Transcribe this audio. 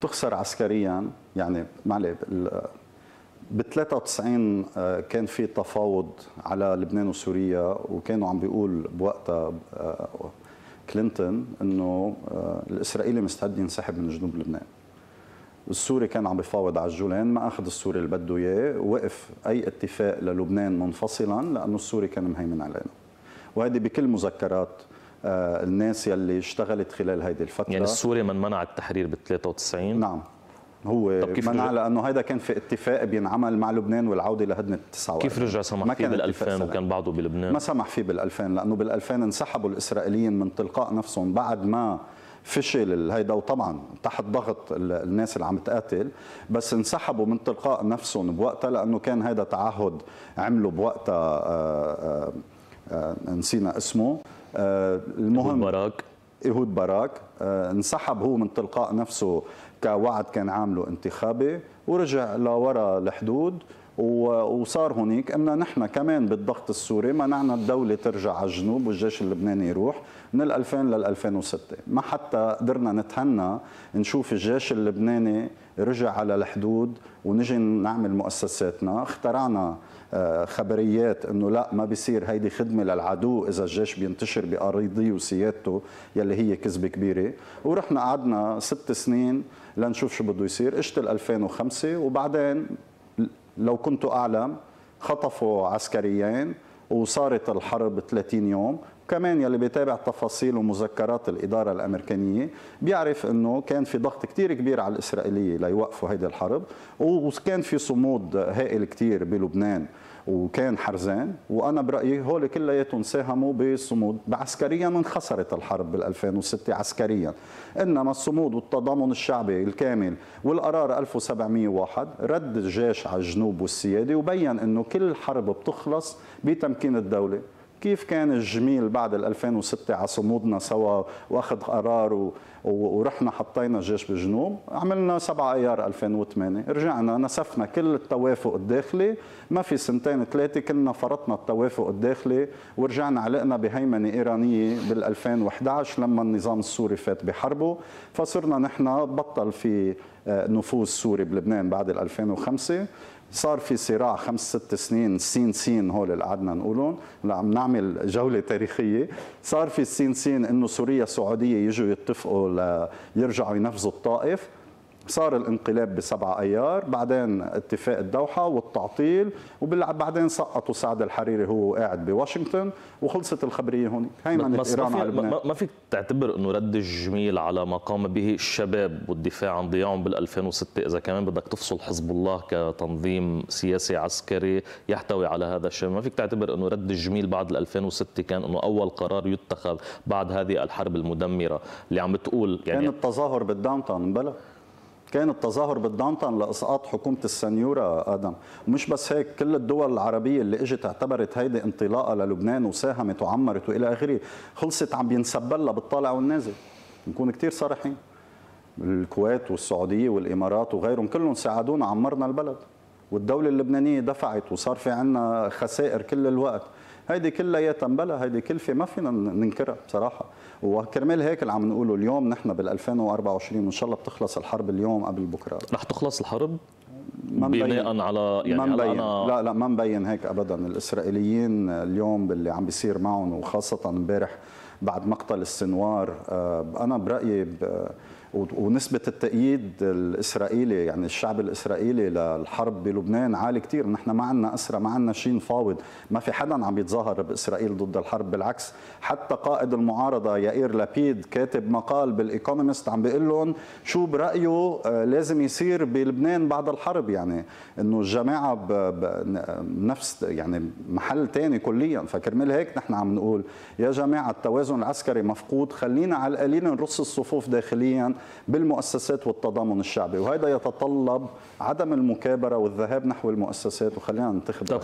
تخسر عسكريا يعني معلي ب 93 آه، كان في تفاوض على لبنان وسوريا وكانوا عم بيقول بوقتها آه، كلينتون انه آه، الاسرائيلي مستعد ينسحب من جنوب لبنان السوري كان عم بيفاوض على الجولان ما اخذ السوري اللي بده اياه وقف اي اتفاق للبنان منفصلا لانه السوري كان مهيمن علينا وهذه بكل مذكرات آه، الناس يلي اشتغلت خلال هيدي الفتره يعني السوري من منع التحرير بال 93 نعم هو منع لانه هيدا كان في اتفاق بينعمل مع لبنان والعوده لهدنه 49 كيف رجع سمح فيه بال 2000 وكان بعضه بلبنان؟ ما سمح فيه بال 2000 لانه بال 2000 انسحبوا الاسرائيليين من تلقاء نفسهم بعد ما فشل هيدا وطبعا تحت ضغط الناس اللي عم تقاتل بس انسحبوا من تلقاء نفسهم بوقتها لانه كان هيدا تعهد عمله بوقتها آه، آه، نسينا اسمه آه، المهم باراك إهود باراك انسحب هو من تلقاء نفسه كوعد كان عامله انتخابي ورجع لورا الحدود وصار هناك أنه نحن كمان بالضغط السوري منعنا الدولة ترجع على الجنوب والجيش اللبناني يروح من 2000 لل 2006 ما حتى قدرنا نتهنى نشوف الجيش اللبناني رجع على الحدود ونجي نعمل مؤسساتنا اخترعنا آه، خبريات انه لا ما بيصير هيدي خدمه للعدو اذا الجيش بينتشر باراضيه وسيادته يلي هي كذبه كبيره ورحنا قعدنا ست سنين لنشوف شو بده يصير اجت 2005 وبعدين لو كنت أعلم خطفوا عسكريين وصارت الحرب 30 يوم كمان يلي بيتابع تفاصيل ومذكرات الإدارة الأمريكانية بيعرف أنه كان في ضغط كتير كبير على الإسرائيلية ليوقفوا هيدي الحرب وكان في صمود هائل كتير بلبنان وكان حرزان وانا برايي هول كلياتهم ساهموا بالصمود عسكريا انخسرت الحرب بال 2006 عسكريا انما الصمود والتضامن الشعبي الكامل والقرار 1701 رد الجيش على الجنوب والسياده وبين انه كل حرب بتخلص بتمكين الدوله كيف كان الجميل بعد 2006 على صمودنا سوا واخذ قرار و... ورحنا حطينا الجيش بالجنوب عملنا 7 ايار 2008 رجعنا نسفنا كل التوافق الداخلي ما في سنتين ثلاثه كنا فرطنا التوافق الداخلي ورجعنا علقنا بهيمنه ايرانيه بال2011 لما النظام السوري فات بحربه فصرنا نحن بطل في آه، نفوذ سوري بلبنان بعد 2005 صار في صراع خمس ست سنين سين سين هول اللي قعدنا نقولهم هلا عم نعمل جوله تاريخيه صار في السين سين انه سوريا السعوديه يجوا يتفقوا ليرجعوا ينفذوا الطائف صار الانقلاب بسبعة أيار بعدين اتفاق الدوحة والتعطيل وبعدين سقطوا سعد الحريري هو قاعد بواشنطن وخلصت الخبرية هون هي ما ما فيك تعتبر أنه رد الجميل على ما قام به الشباب والدفاع عن ضياعهم بال2006 إذا كمان بدك تفصل حزب الله كتنظيم سياسي عسكري يحتوي على هذا الشيء ما فيك تعتبر أنه رد الجميل بعد 2006 كان أنه أول قرار يتخذ بعد هذه الحرب المدمرة اللي عم بتقول يعني كان التظاهر بالداونتاون بلا كان التظاهر بالدانتن لاسقاط حكومه السنيوره ادم مش بس هيك كل الدول العربيه اللي اجت اعتبرت هيدي انطلاقه للبنان وساهمت وعمرت والى اخره خلصت عم بينسب لها بالطالع والنازل نكون كثير صريحين الكويت والسعوديه والامارات وغيرهم كلهم ساعدونا عمرنا البلد والدوله اللبنانيه دفعت وصار في عندنا خسائر كل الوقت هيدي كلها يا تنبلا هيدي كلفه ما فينا ننكرها بصراحه وكرمال هيك اللي عم نقوله اليوم نحن بال 2024 وان شاء الله بتخلص الحرب اليوم قبل بكره رح تخلص الحرب ما مبين بناء على يعني ما مبين أنا... لا لا ما مبين هيك ابدا الاسرائيليين اليوم باللي عم بيصير معهم وخاصه امبارح بعد مقتل السنوار آه، انا برايي ونسبة التأييد الإسرائيلي يعني الشعب الإسرائيلي للحرب بلبنان عالي كتير نحن ما عندنا أسرى ما عندنا شيء فاوض ما في حدا عم يتظاهر بإسرائيل ضد الحرب بالعكس حتى قائد المعارضة يائير لابيد كاتب مقال بالإيكونومست عم بيقول لهم شو برأيه آه، لازم يصير بلبنان بعد الحرب يعني إنه الجماعة بنفس يعني محل تاني كليا فكرمال هيك نحن عم نقول يا جماعة التوازن العسكري مفقود خلينا على القليل نرص الصفوف داخليا بالمؤسسات والتضامن الشعبي وهذا يتطلب عدم المكابرة والذهاب نحو المؤسسات وخلينا ننتخب